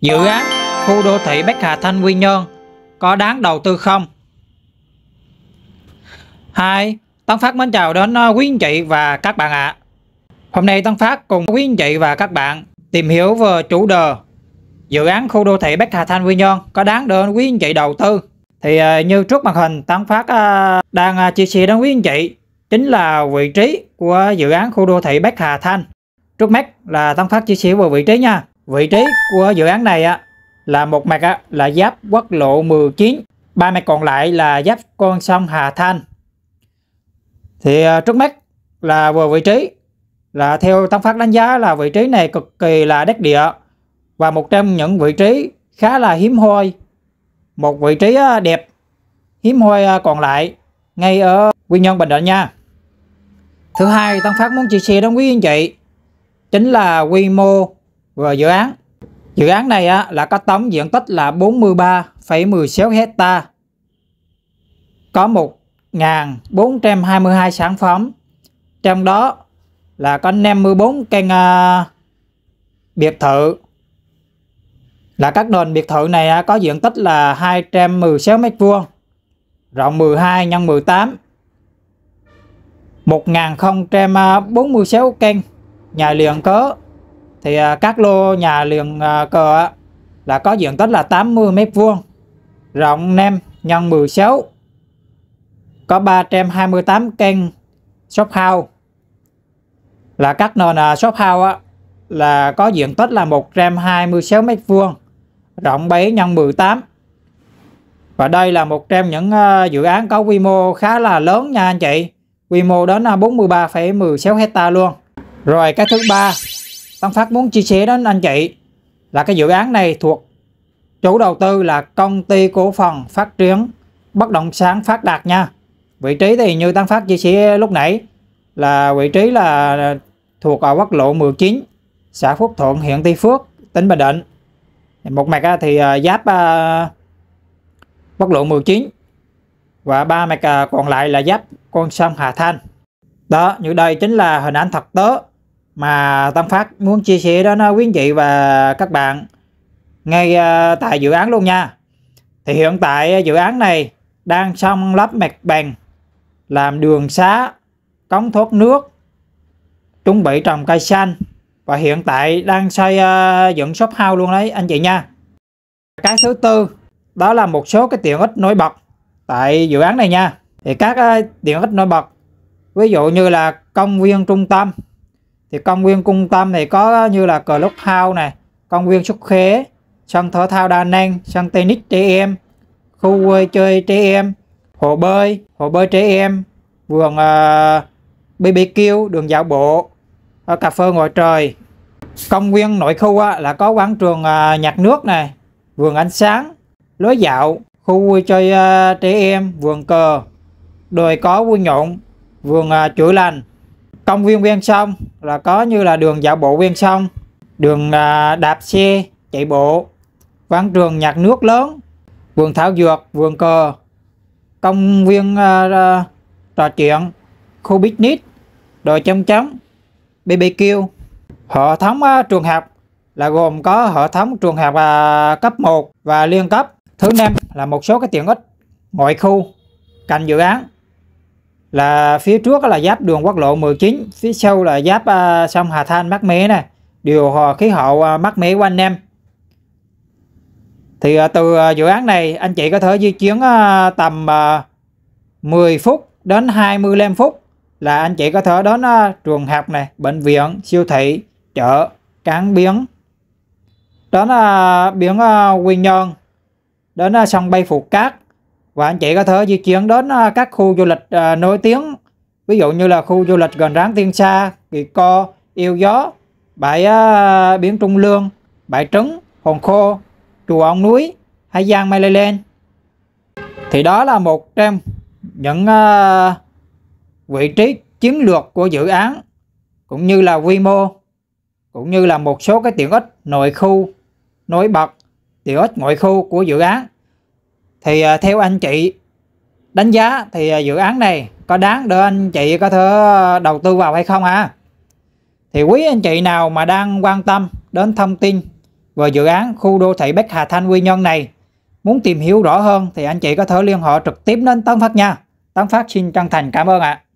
Dự án khu đô thị Bắc Hà Thanh Quy Nhơn có đáng đầu tư không? Hai, Tân Phát mến chào đến ờ, quý anh chị và các bạn ạ. À. Hôm nay Tân Phát cùng quý anh chị và các bạn tìm hiểu về chủ đề dự án khu đô thị Bắc Hà Thanh Quy Nhơn có đáng đến quý anh chị đầu tư. Thì ờ, như trước màn hình Tân Phát ờ, đang chia sẻ đến quý anh chị chính là vị trí của dự án khu đô thị Bắc Hà Thanh. Trước mắt là Tân Phát chia sẻ về vị trí nha. Vị trí của dự án này á, là một mặt á, là giáp quốc lộ 19, ba mặt còn lại là giáp con sông Hà Thanh. Thì à, trước mắt là vừa vị trí là theo Tân Phát đánh giá là vị trí này cực kỳ là đắc địa và một trong những vị trí khá là hiếm hoi. Một vị trí à, đẹp hiếm hoi à, còn lại ngay ở Quy Nhơn Bình Định nha. Thứ hai Tân Phát muốn chia sẻ đến quý anh chị chính là quy mô rồi dự án. Dự án này á, là có tổng diện tích là 43,16 hecta. Có 1.422 sản phẩm. Trong đó là có 54 căn uh, biệt thự. Là các đền biệt thự này có diện tích là 216 m2, rộng 12 x 18. 1046 căn nhà liền cớ thì à, các lô nhà liền à, cờ là có diện tích là 80 mét vuông rộng 5 nhân 16 có 328 căn shop house là các nền à, shop house là có diện tích là 126 mét vuông rộng 7 nhân 18 và đây là một trong những dự án có quy mô khá là lớn nha anh chị quy mô đến 43,16 hecta luôn rồi cái thứ ba Tân Phát muốn chia sẻ đến anh chị là cái dự án này thuộc chủ đầu tư là công ty cổ phần phát triển bất động sản phát đạt nha. Vị trí thì như Tân Phát chia sẻ lúc nãy là vị trí là thuộc ở quốc lộ 19, xã Phước Thuận, huyện Tây Phước, tỉnh Bình Định. Một mặt à, thì à, giáp à, quốc lộ 19 và ba mặt còn lại là giáp con sông Hà Thanh. Đó, như đây chính là hình ảnh thật tớ mà Tâm Phát muốn chia sẻ đến quý anh chị và các bạn ngay à, tại dự án luôn nha. Thì hiện tại à, dự án này đang xong lắp mặt bằng, làm đường xá, cống thoát nước, chuẩn bị trồng cây xanh và hiện tại đang xây à, dựng shop house luôn đấy anh chị nha. Cái thứ tư đó là một số cái tiện ích nổi bật tại dự án này nha. Thì các tiện ích nổi bật ví dụ như là công viên trung tâm thì công viên cung tâm thì có như là cờ Club House này công viên Xúc Khế sân thể thao Đa Năng sân tennis trẻ em khu vui chơi trẻ em hồ bơi hồ bơi trẻ em vườn uh, BBQ đường dạo bộ ở ờ, cà phê ngoài trời công viên nội khu á, là có quán trường uh, nhạc nước này vườn ánh sáng lối dạo khu vui chơi uh, trẻ em vườn cờ đồi có vui nhộn vườn uh, chuỗi lành công viên ven sông là có như là đường dạo bộ ven sông đường à, đạp xe chạy bộ quảng trường nhạc nước lớn vườn thảo dược vườn cờ công viên uh, trò chuyện khu picnic đồi chấm chấm bbq hệ thống uh, trường học là gồm có hệ thống trường học uh, cấp 1 và liên cấp thứ năm là một số cái tiện ích ngoại khu cạnh dự án là phía trước là giáp đường quốc lộ 19 phía sau là giáp uh, sông Hà Thanh Mắc Mé này điều hòa khí hậu uh, à, Mắc Mé của anh em thì uh, từ uh, dự án này anh chị có thể di chuyển uh, tầm uh, 10 phút đến 25 phút là anh chị có thể đến uh, trường học này bệnh viện siêu thị chợ cán biến đến uh, biển uh, Quy Nhơn đến uh, sân bay Phục Cát và anh chị có thể di chuyển đến à, các khu du lịch à, nổi tiếng ví dụ như là khu du lịch gần ráng tiên sa kỳ co yêu gió bãi à, biển trung lương bãi trứng hòn khô chùa ông núi hải giang mai lên thì đó là một trong những vị trí chiến lược của dự án cũng như là quy mô cũng như là một số cái tiện ích nội khu nổi bật tiện ích ngoại khu của dự án thì à, theo anh chị đánh giá thì à, dự án này có đáng để anh chị có thể à, đầu tư vào hay không ạ? À? Thì quý anh chị nào mà đang quan tâm đến thông tin về dự án khu đô thị Bắc Hà Thanh Quy Nhơn này muốn tìm hiểu rõ hơn thì anh chị có thể liên hệ trực tiếp đến Tấn Phát nha. Tấn Phát xin chân thành cảm ơn ạ. À.